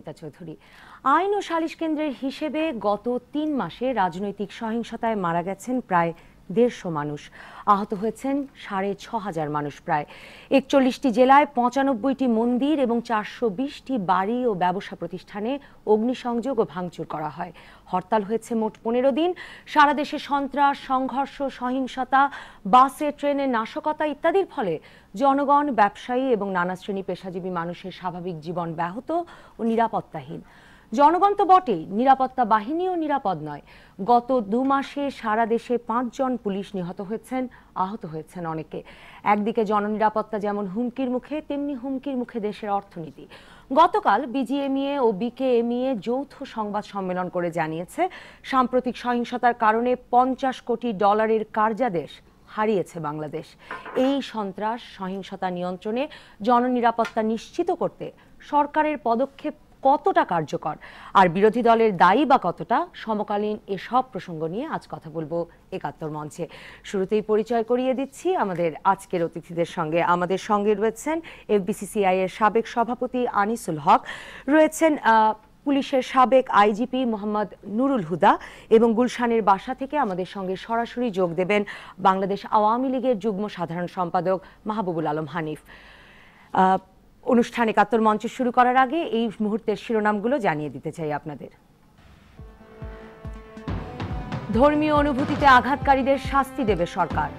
অর্পিতা চৌধুরী আইন ও সালিশ কেন্দ্রের হিসেবে গত তিন মাসে রাজনৈতিক সহিংসতায় মারা গেছেন প্রায় দেড়শো মানুষ আহত হয়েছেন সাড়ে ছ হাজার মানুষ প্রায় একচল্লিশটি জেলায় পঁচানব্বইটি মন্দির এবং চারশো বিশটি বাড়ি ও ব্যবসা প্রতিষ্ঠানে অগ্নিসংযোগ ও ভাঙচুর করা হয় হরতাল হয়েছে মোট পনেরো দিন সারা দেশে সন্ত্রাস সংঘর্ষ সহিংসতা বাসে ট্রেনে নাশকতা ইত্যাদির ফলে জনগণ ব্যবসায়ী এবং নানা শ্রেণী পেশাজীবী মানুষের স্বাভাবিক জীবন ব্যাহত ও নিরাপত্তাহীন জনগণ তো বটেই নিরাপত্তা বাহিনীও নিরাপদ নয় গত দু মাসে সারা দেশে পাঁচজন পুলিশ নিহত হয়েছেন আহত হয়েছেন অনেকে একদিকে জননিরাপত্তা যেমন হুমকির মুখে তেমনি হুমকির মুখে দেশের অর্থনীতি গতকাল বিজিএমইএ ও বিকেএমইএ যৌথ সংবাদ সম্মেলন করে জানিয়েছে সাম্প্রতিক সহিংসতার কারণে পঞ্চাশ কোটি ডলারের কার্যাদেশ হারিয়েছে বাংলাদেশ এই সন্ত্রাস সহিংসতা নিয়ন্ত্রণে জননিরাপত্তা নিশ্চিত করতে সরকারের পদক্ষেপ কতটা কার্যকর আর বিরোধী দলের দায়ী বা কতটা সমকালীন এসব প্রসঙ্গ নিয়ে আজ কথা বলবো একাত্তর মঞ্চে শুরুতেই পরিচয় করিয়ে দিচ্ছি আমাদের আজকের অতিথিদের সঙ্গে আমাদের সঙ্গে রয়েছেন এফবিসিসিআই এর সাবেক সভাপতি আনিসুল হক রয়েছেন পুলিশের সাবেক আইজিপি মোহাম্মদ নুরুল হুদা এবং গুলশানের বাসা থেকে আমাদের সঙ্গে সরাসরি যোগ দেবেন বাংলাদেশ আওয়ামী লীগের যুগ্ম সাধারণ সম্পাদক মাহবুবুল আলম হানিফ অনুষ্ঠান একাত্তর মঞ্চ শুরু করার আগে এই মুহূর্তের শিরোনামগুলো জানিয়ে দিতে চাই আপনাদের ধর্মীয় অনুভূতিতে আঘাতকারীদের শাস্তি দেবে সরকার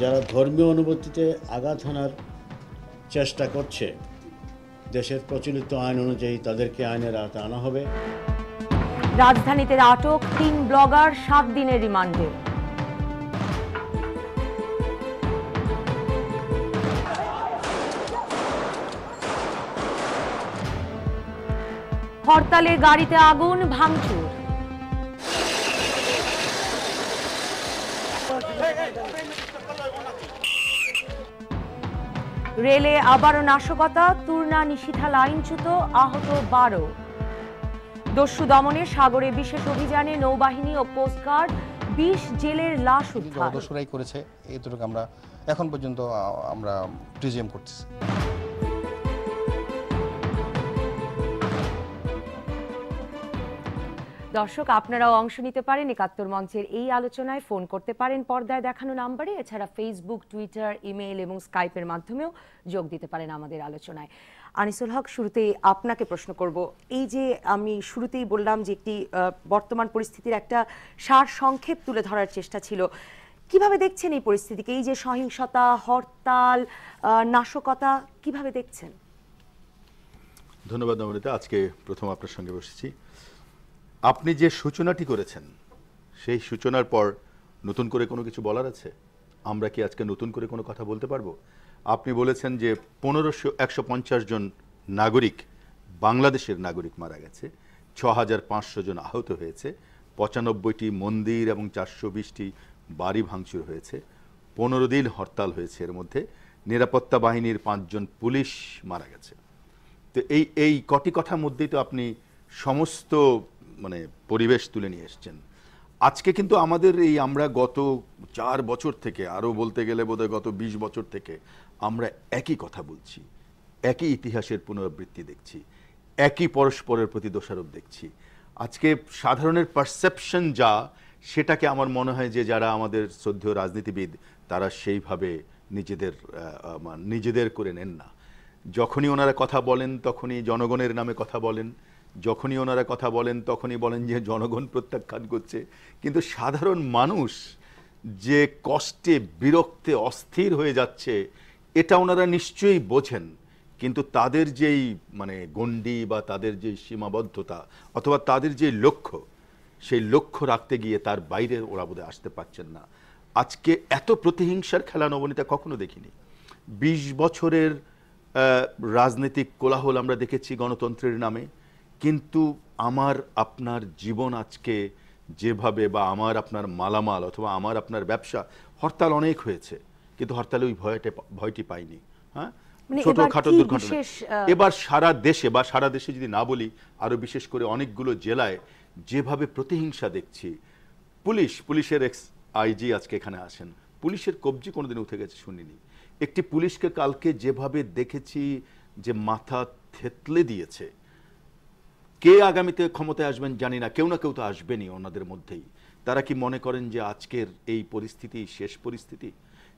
যারা ধর্মীয় অনুভূতিতে আঘাত হানার চেষ্টা করছে দেশের প্রচলিত আইন অনুযায়ী তাদেরকে আইনের আওতায় আনা হবে রাজধানীতে আটক তিন ব্লগার সাত দিনের রিমান্ডে হরতালে গাড়িতে আগুন ভাঙচুর রেলে আবারও নাশকতা তুর্না নিশিথা লাইনচ্যুত আহত বারো দস্যু দমনে সাগরে বিশেষ অভিযানে নৌবাহিনী ও কোস্টগার্ড বিশ জেলের লাশ উদ্ধার করেছে এতটুকু আমরা এখন পর্যন্ত আমরা প্রিজিয়াম করতেছি দর্শক আপনারাও অংশ নিতে পারেন একাত্তর মঞ্চের এই আলোচনায় ফোন করতে পারেন পর্দায় দেখানো নাম্বারে এছাড়া ফেসবুক টুইটার ইমেল এবং স্কাইপের মাধ্যমেও যোগ দিতে পারেন আমাদের আলোচনায় আনিসুল হক শুরুতেই আপনাকে প্রশ্ন করব এই যে আমি শুরুতেই বললাম যে একটি বর্তমান পরিস্থিতির একটা সার সংক্ষেপ তুলে ধরার চেষ্টা ছিল কিভাবে দেখছেন এই পরিস্থিতিকে এই যে সহিংসতা হরতাল নাশকতা কিভাবে দেখছেন ধন্যবাদ আজকে প্রথম আপনার সঙ্গে বসেছি আপনি যে সূচনাটি করেছেন সেই সূচনার পর নতুন করে কোনো কিছু বলার আছে আমরা কি আজকে নতুন করে কোনো কথা বলতে পারবো আপনি বলেছেন যে পনেরোশো একশো পঞ্চাশ জন নাগরিক বাংলাদেশের নাগরিক মারা গেছে ছ হাজার পাঁচশো জন আহত হয়েছে পঁচানব্বইটি মন্দির এবং চারশো বিশটি বাড়ি ভাঙচুর হয়েছে পনেরো দিন হরতাল হয়েছে এর মধ্যে নিরাপত্তা বাহিনীর পাঁচজন পুলিশ মারা গেছে তো এই এই কটি কথার মধ্যেই তো আপনি সমস্ত মানে পরিবেশ তুলে নিয়ে এসছেন আজকে কিন্তু আমাদের এই আমরা গত চার বছর থেকে আরও বলতে গেলে বোধহয় গত ২০ বছর থেকে আমরা একই কথা বলছি একই ইতিহাসের পুনরাবৃত্তি দেখছি একই পরস্পরের প্রতি দোষারোপ দেখছি আজকে সাধারণের পারসেপশন যা সেটাকে আমার মনে হয় যে যারা আমাদের শ্রদ্ধেয় রাজনীতিবিদ তারা সেইভাবে নিজেদের নিজেদের করে নেন না যখনই ওনারা কথা বলেন তখনই জনগণের নামে কথা বলেন যখনই ওনারা কথা বলেন তখনই বলেন যে জনগণ প্রত্যাখ্যান করছে কিন্তু সাধারণ মানুষ যে কষ্টে বিরক্তে অস্থির হয়ে যাচ্ছে এটা ওনারা নিশ্চয়ই বোঝেন কিন্তু তাদের যেই মানে গণ্ডি বা তাদের যে সীমাবদ্ধতা অথবা তাদের যে লক্ষ্য সেই লক্ষ্য রাখতে গিয়ে তার বাইরে ওরা বোধহয় আসতে পারছেন না আজকে এত প্রতিহিংসার খেলা নবনীতা কখনো দেখিনি ২০ বছরের রাজনৈতিক কোলাহল আমরা দেখেছি গণতন্ত্রের নামে কিন্তু আমার আপনার জীবন আজকে যেভাবে বা আমার আপনার মালামাল অথবা আমার আপনার ব্যবসা হরতাল অনেক হয়েছে কিন্তু হরতালে ওই ভয়টা ভয়টি পাইনি হ্যাঁ মানে ছোটখাটো দুর্ঘটনা এবার সারা দেশে বা সারা দেশে যদি না বলি আরও বিশেষ করে অনেকগুলো জেলায় যেভাবে প্রতিহিংসা দেখছি পুলিশ পুলিশের এক্স আইজি আজকে এখানে আসেন পুলিশের কবজি কোনোদিন উঠে গেছে শুনিনি একটি পুলিশকে কালকে যেভাবে দেখেছি যে মাথা থেতলে দিয়েছে কে আগামীতে ক্ষমতায় আসবেন জানি না কেউ না কেউ তো আসবেনই ওনাদের মধ্যেই তারা কি মনে করেন যে আজকের এই পরিস্থিতি শেষ পরিস্থিতি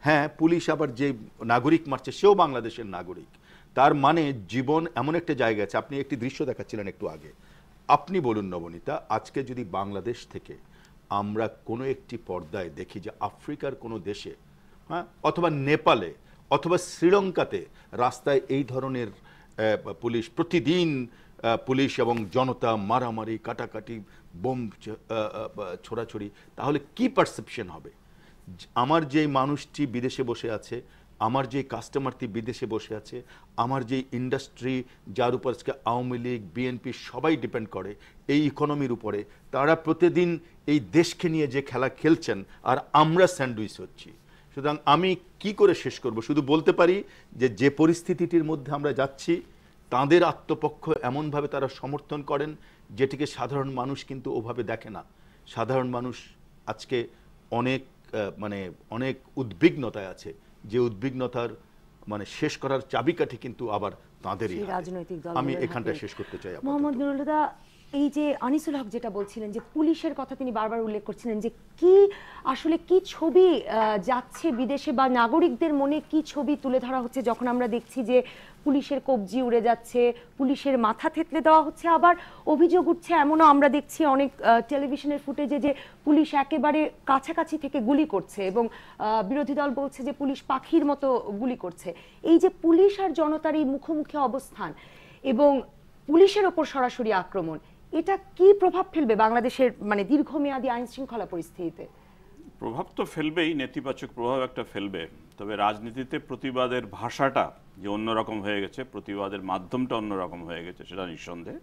হ্যাঁ পুলিশ আবার যে নাগরিক মারছে সেও বাংলাদেশের নাগরিক তার মানে জীবন এমন একটা জায়গা আছে আপনি একটি দৃশ্য দেখাচ্ছিলেন একটু আগে আপনি বলুন নবনীতা আজকে যদি বাংলাদেশ থেকে আমরা কোনো একটি পর্দায় দেখি যে আফ্রিকার কোনো দেশে হ্যাঁ অথবা নেপালে অথবা শ্রীলঙ্কাতে রাস্তায় এই ধরনের পুলিশ প্রতিদিন পুলিশ এবং জনতা মারামারি কাটাকাটি বোম ছোড়াছড়ি তাহলে কি পারসেপশন হবে আমার যে মানুষটি বিদেশে বসে আছে আমার যে কাস্টমারটি বিদেশে বসে আছে আমার যে ইন্ডাস্ট্রি যার উপর আজকে আওয়ামী লীগ বিএনপি সবাই ডিপেন্ড করে এই ইকোনমির উপরে তারা প্রতিদিন এই দেশকে নিয়ে যে খেলা খেলছেন আর আমরা স্যান্ডউইচ হচ্ছি সুতরাং আমি কি করে শেষ করব শুধু বলতে পারি যে যে পরিস্থিতিটির মধ্যে আমরা যাচ্ছি তাদের আত্মপক্ষ এমনভাবে তারা সমর্থন করেন যেটিকে সাধারণ মানুষ কিন্তু ওভাবে দেখে না সাধারণ মানুষ আজকে অনেক মানে অনেক উদ্বিগ্নতায় আছে যে উদ্বিগ্নতার মানে শেষ করার চাবিকাঠি কিন্তু আবার তাঁদেরই আমি এখানটা শেষ করতে চাই মোহাম্মদ নুরুল হুদা এই যে আনিসুল হক যেটা বলছিলেন যে পুলিশের কথা তিনি বারবার উল্লেখ করছিলেন যে কি আসলে কি ছবি যাচ্ছে বিদেশে বা নাগরিকদের মনে কি ছবি তুলে ধরা হচ্ছে যখন আমরা দেখছি যে পুলিশের কবজি উড়ে যাচ্ছে পুলিশের মাথা থেতলে দেওয়া হচ্ছে আবার অভিযোগ উঠছে এমনও আমরা দেখছি অনেক টেলিভিশনের ফুটেজে যে পুলিশ একেবারে কাছাকাছি থেকে গুলি করছে এবং বিরোধী দল বলছে যে পুলিশ পাখির মতো গুলি করছে এই যে পুলিশ আর জনতার এই মুখোমুখি অবস্থান এবং পুলিশের ওপর সরাসরি আক্রমণ এটা কি প্রভাব ফেলবে বাংলাদেশের মানে দীর্ঘমেয়াদী আইন শৃঙ্খলা পরিস্থিতিতে প্রভাব তো ফেলবেই নেতিবাচক প্রভাব একটা ফেলবে তবে রাজনীতিতে প্রতিবাদের ভাষাটা যে অন্যরকম হয়ে গেছে প্রতিবাদের মাধ্যমটা অন্যরকম হয়ে গেছে সেটা নিঃসন্দেহে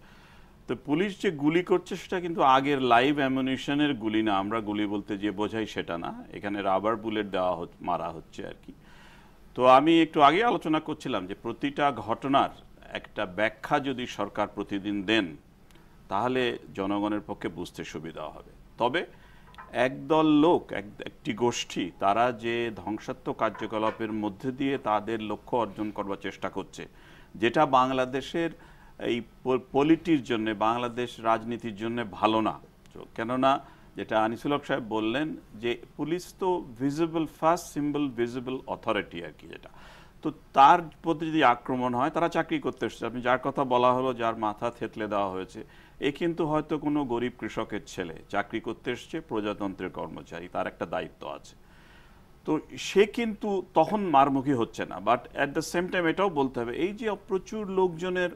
তো পুলিশ যে গুলি করছে সেটা কিন্তু আগের লাইভ অ্যামুনিশনের গুলি না আমরা গুলি বলতে যে বোঝাই সেটা না এখানে রাবার বুলেট দেওয়া মারা হচ্ছে আর কি তো আমি একটু আগে আলোচনা করছিলাম যে প্রতিটা ঘটনার একটা ব্যাখ্যা যদি সরকার প্রতিদিন দেন তাহলে জনগণের পক্ষে বুঝতে সুবিধা হবে তবে একদল লোক একটি গোষ্ঠী তারা যে ধ্বংসাত্মক কার্যকলাপের মধ্যে দিয়ে তাদের লক্ষ্য অর্জন করবার চেষ্টা করছে যেটা বাংলাদেশের এই পলিটির জন্য বাংলাদেশ রাজনীতির জন্য ভালো না কেননা যেটা আনিসুল হক সাহেব বললেন যে পুলিশ তো visible first symbol visible authority আর কি যেটা তো তার প্রতি যদি আক্রমণ হয় তারা চাকরি করতে এসেছে আপনি যার কথা বলা হলো যার মাথা থেতলে দেওয়া হয়েছে এ কিন্তু হয়তো কোনো গরিব কৃষকের ছেলে চাকরি করতে এসছে প্রজাতন্ত্রের কর্মচারী তার একটা দায়িত্ব আছে তো সে কিন্তু তখন মারমুখী হচ্ছে না but at the same time এটাও বলতে হবে এই যে প্রচুর লোকজনের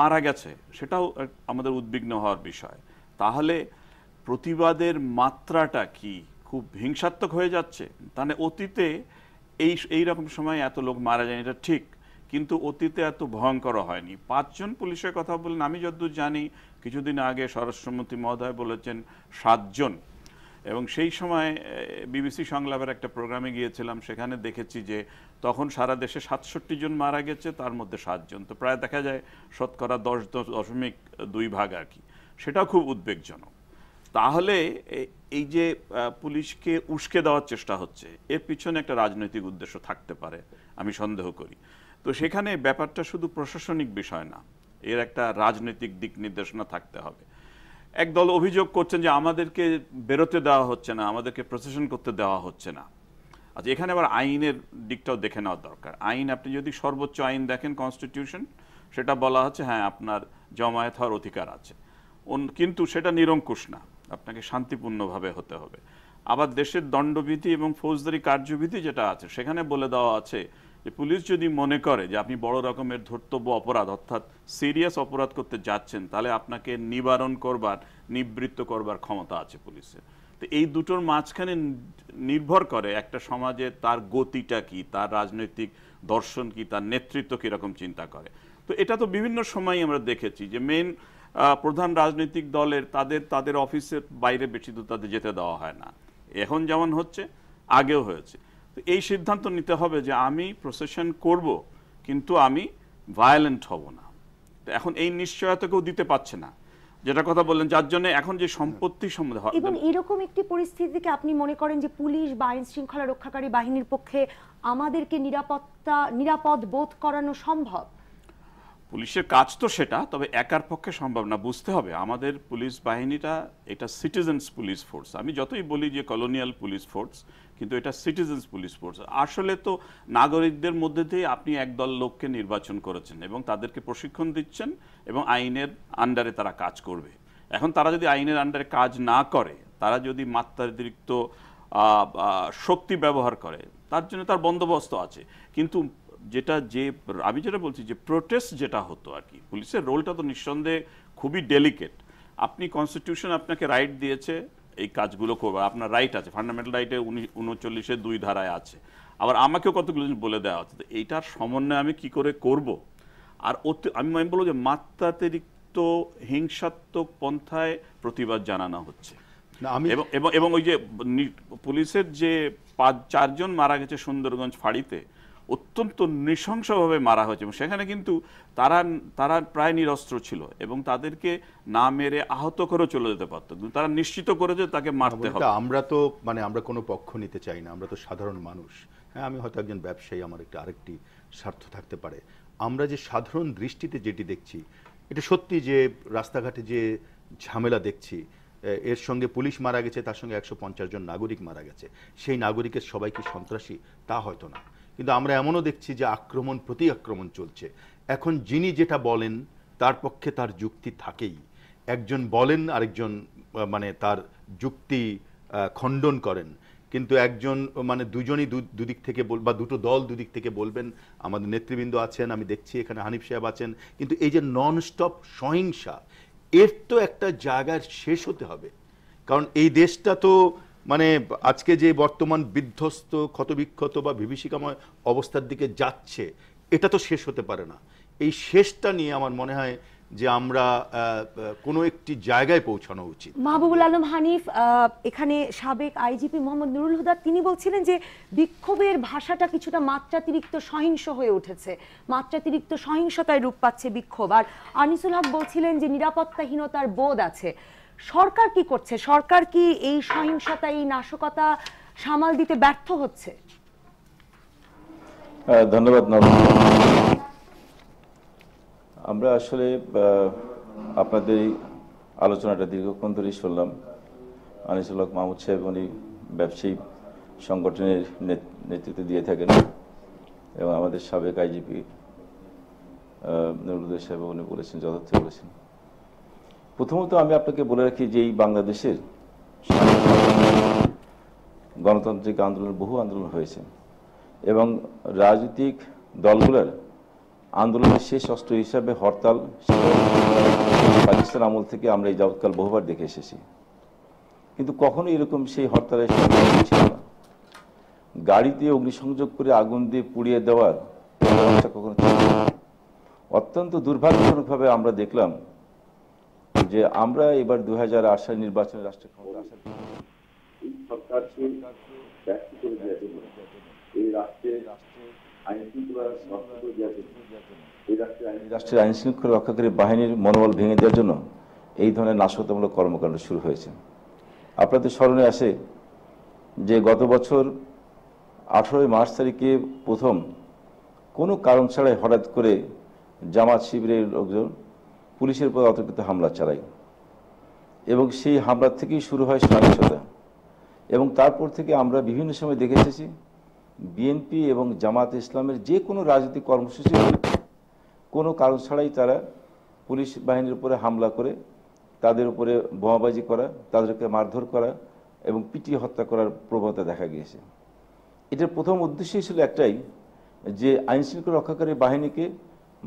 মারা গেছে সেটাও আমাদের উদ্বিগ্ন হওয়ার বিষয় তাহলে প্রতিবাদের মাত্রাটা কি খুব হিংসাত্মক হয়ে যাচ্ছে তাহলে অতীতে এই এই রকম সময় এত লোক মারা যায় এটা ঠিক কিন্তু অতীতে এত ভয়ঙ্কর হয়নি পাঁচজন পুলিশের কথা বললেন আমি যদ্দূর জানি কিছুদিন আগে স্বরাষ্ট্রমন্ত্রী মহোদয় বলেছেন সাতজন এবং সেই সময় বিবিসি সংলাপের একটা প্রোগ্রামে গিয়েছিলাম সেখানে দেখেছি যে তখন সারা দেশে সাতষট্টি জন মারা গেছে তার মধ্যে সাতজন তো প্রায় দেখা যায় শতকরা দশ দশমিক দুই ভাগ আর কি সেটা খুব উদ্বেগজনক তাহলে এই যে পুলিশকে উস্কে দেওয়ার চেষ্টা হচ্ছে এর পিছনে একটা রাজনৈতিক উদ্দেশ্য থাকতে পারে আমি সন্দেহ করি তো সেখানে ব্যাপারটা শুধু প্রশাসনিক বিষয় না এর একটা রাজনৈতিক দিক নির্দেশনা থাকতে হবে এক দল অভিযোগ করছেন যে আমাদেরকে বেরোতে দেওয়া হচ্ছে না আমাদেরকে প্রসেশন করতে দেওয়া হচ্ছে না আচ্ছা এখানে আবার আইনের দিকটাও দেখে নেওয়া দরকার আইন আপনি যদি সর্বোচ্চ আইন দেখেন কনস্টিটিউশন সেটা বলা হচ্ছে হ্যাঁ আপনার জমায়েত হওয়ার অধিকার আছে কিন্তু সেটা নিরঙ্কুশ না আপনাকে শান্তিপূর্ণভাবে হতে হবে আবার দেশের দণ্ডবিধি এবং ফৌজদারি কার্যবিধি যেটা আছে সেখানে বলে দেওয়া আছে যে পুলিশ যদি মনে করে যে আপনি বড় রকমের ধর্তব্য অপরাধ অর্থাৎ সিরিয়াস অপরাধ করতে যাচ্ছেন তাহলে আপনাকে নিবারণ করবার নিবৃত্ত করবার ক্ষমতা আছে পুলিশের তো এই দুটোর মাঝখানে নির্ভর করে একটা সমাজে তার গতিটা কি তার রাজনৈতিক দর্শন কি তার নেতৃত্ব কীরকম চিন্তা করে তো এটা তো বিভিন্ন সময়ই আমরা দেখেছি যে মেন প্রধান রাজনৈতিক দলের তাদের তাদের অফিসের বাইরে বেশি দূর তাদের যেতে দেওয়া হয় না এখন যেমন হচ্ছে আগেও হয়েছে এই সিদ্ধান্ত নিতে হবে যে আমি প্রসেশন করব কিন্তু আমি ভায়োলেন্ট হব না এখন এই নিশ্চয়তা কেউ দিতে পারছে না যেটা কথা বললেন যার জন্য এখন যে সম্পত্তি সম্বন্ধে এবং এরকম একটি পরিস্থিতিকে আপনি মনে করেন যে পুলিশ বা আইন শৃঙ্খলা রক্ষাকারী বাহিনীর পক্ষে আমাদেরকে নিরাপত্তা নিরাপদ বোধ করানো সম্ভব পুলিশের কাজ তো সেটা তবে একার পক্ষে সম্ভব না বুঝতে হবে আমাদের পুলিশ বাহিনীটা এটা সিটিজেন্স পুলিশ ফোর্স আমি যতই বলি যে কলোনিয়াল পুলিশ ফোর্স কিন্তু এটা সিটিজেন্স পুলিশ ফোর্স আসলে তো নাগরিকদের মধ্যে দিয়ে আপনি একদল লোককে নির্বাচন করেছেন এবং তাদেরকে প্রশিক্ষণ দিচ্ছেন এবং আইনের আন্ডারে তারা কাজ করবে এখন তারা যদি আইনের আন্ডারে কাজ না করে তারা যদি মাত্রাতিরিক্ত শক্তি ব্যবহার করে তার জন্য তার বন্দোবস্ত আছে কিন্তু যেটা যে আমি যেটা বলছি যে প্রোটেস্ট যেটা হতো আর কি পুলিশের রোলটা তো নিঃসন্দেহে খুবই ডেলিকেট আপনি কনস্টিটিউশন আপনাকে রাইট দিয়েছে এই কাজগুলো করবে আপনার রাইট আছে ফান্ডামেন্টাল রাইটে উনি উনচল্লিশের দুই ধারায় আছে আবার আমাকেও কতগুলো জিনিস বলে দেওয়া হচ্ছে তো এইটার সমন্বয় আমি কি করে করব আর অতি আমি আমি বলবো যে মাত্রাতিরিক্ত হিংসাত্মক পন্থায় প্রতিবাদ জানানো হচ্ছে আমি এবং এবং ওই যে পুলিশের যে পাঁচ চারজন মারা গেছে সুন্দরগঞ্জ ফাঁড়িতে অত্যন্ত নৃশংসভাবে মারা হয়েছে এবং সেখানে কিন্তু তারা তারা প্রায় নিরস্ত্র ছিল এবং তাদেরকে না মেরে আহত করেও চলে যেতে পারতো কিন্তু তারা নিশ্চিত করে যে তাকে মারতে মানে হবে আমরা তো মানে আমরা কোনো পক্ষ নিতে চাই না আমরা তো সাধারণ মানুষ হ্যাঁ আমি হয়তো একজন ব্যবসায়ী আমার একটা আরেকটি স্বার্থ থাকতে পারে আমরা যে সাধারণ দৃষ্টিতে যেটি দেখছি এটা সত্যি যে রাস্তাঘাটে যে ঝামেলা দেখছি এর সঙ্গে পুলিশ মারা গেছে তার সঙ্গে একশো জন নাগরিক মারা গেছে সেই নাগরিকের সবাই কি সন্ত্রাসী তা হয়তো না কিন্তু আমরা এমনও দেখছি যে আক্রমণ প্রতি আক্রমণ চলছে এখন যিনি যেটা বলেন তার পক্ষে তার যুক্তি থাকেই একজন বলেন আরেকজন মানে তার যুক্তি খণ্ডন করেন কিন্তু একজন মানে দুজনই দুদিক থেকে বল বা দুটো দল দুদিক থেকে বলবেন আমাদের নেতৃবৃন্দ আছেন আমি দেখছি এখানে হানিফ সাহেব আছেন কিন্তু এই যে ননস্টপ সহিংসা এর তো একটা জায়গার শেষ হতে হবে কারণ এই দেশটা তো মানে আজকে যে বর্তমান বিধ্বস্ত ক্ষতবিক্ষত বা বিভীষিকাময় অবস্থার দিকে যাচ্ছে এটা তো শেষ হতে পারে না এই শেষটা নিয়ে আমার মনে হয় যে আমরা কোনো একটি জায়গায় পৌঁছানো উচিত মাহবুবুল আলম হানিফ এখানে সাবেক আইজিপি মোহাম্মদ নুরুল হুদা তিনি বলছিলেন যে বিক্ষোভের ভাষাটা কিছুটা মাত্রাতিরিক্ত সহিংস হয়ে উঠেছে মাত্রাতিরিক্ত সহিংসতায় রূপ পাচ্ছে বিক্ষোভ আর আনিসুল হক বলছিলেন যে নিরাপত্তাহীনতার বোধ আছে সরকার কি করছে সরকার কি এই সহিংসতা এই নাশকতা সামাল দিতে ব্যর্থ হচ্ছে ধন্যবাদ আমরা আসলে আপনাদের আলোচনাটা দীর্ঘক্ষণ ধরেই শুনলাম আনিসুল মাহমুদ সাহেব উনি ব্যবসায়ী সংগঠনের নেতৃত্ব দিয়ে থাকেন এবং আমাদের সাবেক আইজিপি নুরুদ্দেশ সাহেব উনি বলেছেন যথার্থ বলেছেন প্রথমত আমি আপনাকে বলে রাখি যে এই বাংলাদেশের গণতান্ত্রিক আন্দোলন বহু আন্দোলন হয়েছে এবং রাজনৈতিক দলগুলোর আন্দোলনের শেষ অস্ত্র হিসাবে হরতাল পাকিস্তান আমল থেকে আমরা এই যাবৎকাল বহুবার দেখে এসেছি কিন্তু কখনো এরকম সেই হরতালের ছিল না গাড়িতে অগ্নিসংযোগ করে আগুন দিয়ে পুড়িয়ে দেওয়ার কখনো অত্যন্ত দুর্ভাগ্যজনকভাবে আমরা দেখলাম যে আমরা এবার দু হাজার আসার নির্বাচনে রাষ্ট্রের ক্ষমতা আসার সরকারকে ব্যক্ত করে দেওয়ার এই রাষ্ট্রে রাষ্ট্রের আইন শৃঙ্খলা রক্ষাকারী বাহিনীর মনোবল ভেঙে দেওয়ার জন্য এই ধরনের নাশকতামূলক কর্মকাণ্ড শুরু হয়েছে আপনাদের স্মরণে আসে যে গত বছর আঠেরোই মার্চ তারিখে প্রথম কোনো কারণ ছাড়াই হঠাৎ করে জামাত শিবিরের লোকজন পুলিশের উপর অতর্কিত হামলা চালাই এবং সেই হামলা থেকেই শুরু হয় সহিংসতা এবং তারপর থেকে আমরা বিভিন্ন সময় দেখে এসেছি বিএনপি এবং জামাত ইসলামের যে কোনো রাজনৈতিক কর্মসূচি কোনো কারণ ছাড়াই তারা পুলিশ বাহিনীর উপরে হামলা করে তাদের উপরে বোমাবাজি করা তাদেরকে মারধর করা এবং পিটিয়ে হত্যা করার প্রবণতা দেখা গিয়েছে এটার প্রথম উদ্দেশ্যই ছিল একটাই যে আইনশৃঙ্খলা রক্ষাকারী বাহিনীকে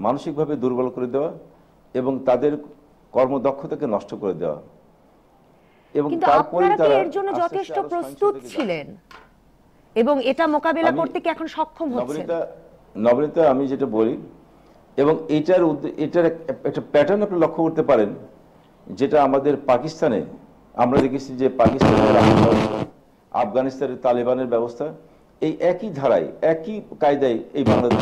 মানসিকভাবে দুর্বল করে দেওয়া এবং তাদের কর্মদক্ষতাকে নষ্ট করে দেওয়া এবং তারপরে তারা এর জন্য যথেষ্ট প্রস্তুত ছিলেন এবং এটা মোকাবেলা করতে কি এখন সক্ষম হচ্ছে নবনীতা আমি যেটা বলি এবং এটার এটার একটা প্যাটার্ন আপনি লক্ষ্য করতে পারেন যেটা আমাদের পাকিস্তানে আমরা দেখেছি যে পাকিস্তানের আফগানিস্তানের তালেবানের ব্যবস্থা এই একই ধারায় একই কায়দায় এই বাংলাদেশ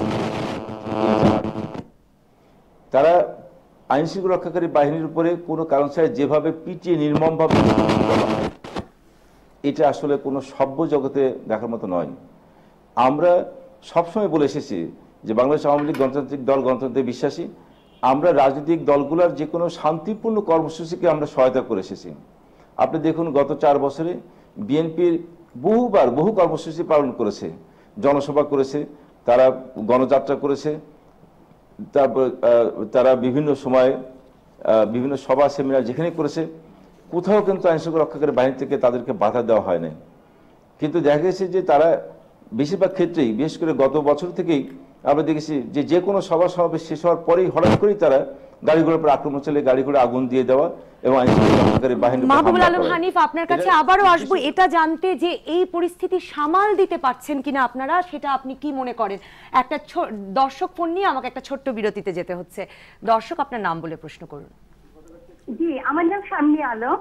তারা আইনশৃঙ্খলা রক্ষাকারী বাহিনীর উপরে কোনো কারণ ছাড়া যেভাবে পিটিয়ে নির্মমভাবে হ্যাঁ। এটা আসলে কোনো সভ্য জগতে দেখার মতো নয় আমরা সবসময় বলে এসেছি যে বাংলাদেশ আওয়ামী লীগ গণতান্ত্রিক দল গণতন্ত্রে বিশ্বাসী আমরা রাজনৈতিক দলগুলোর যে কোনো শান্তিপূর্ণ কর্মসূচিকে আমরা সহায়তা করে এসেছি আপনি দেখুন গত চার বছরে বিএনপির বহুবার বহু কর্মসূচি পালন করেছে জনসভা করেছে তারা গণযাত্রা করেছে তারপর তারা বিভিন্ন সময়ে বিভিন্ন সভা সেমিনার যেখানে করেছে কোথাও কিন্তু আইনশৃঙ্খলা রক্ষাকারী বাহিনী থেকে তাদেরকে বাধা দেওয়া হয় না কিন্তু দেখা গেছে যে তারা বেশিরভাগ ক্ষেত্রেই বিশেষ করে গত বছর থেকেই আমরা দেখেছি যে যে কোনো সভা সমাবেশ শেষ হওয়ার পরেই হঠাৎ করেই তারা গাড়িগুলোর উপর আক্রমণ চলে গাড়িগুলো আগুন দিয়ে দেওয়া এবং মাহবুবুল আলম হানিফ আপনার কাছে আবারও আসবো এটা জানতে যে এই পরিস্থিতি সামাল দিতে পারছেন কিনা আপনারা সেটা আপনি কি মনে করেন একটা দর্শক ফোন নিয়ে আমাকে একটা ছোট্ট বিরতিতে যেতে হচ্ছে দর্শক আপনার নাম বলে প্রশ্ন করুন জি আমার নাম সামনে আলম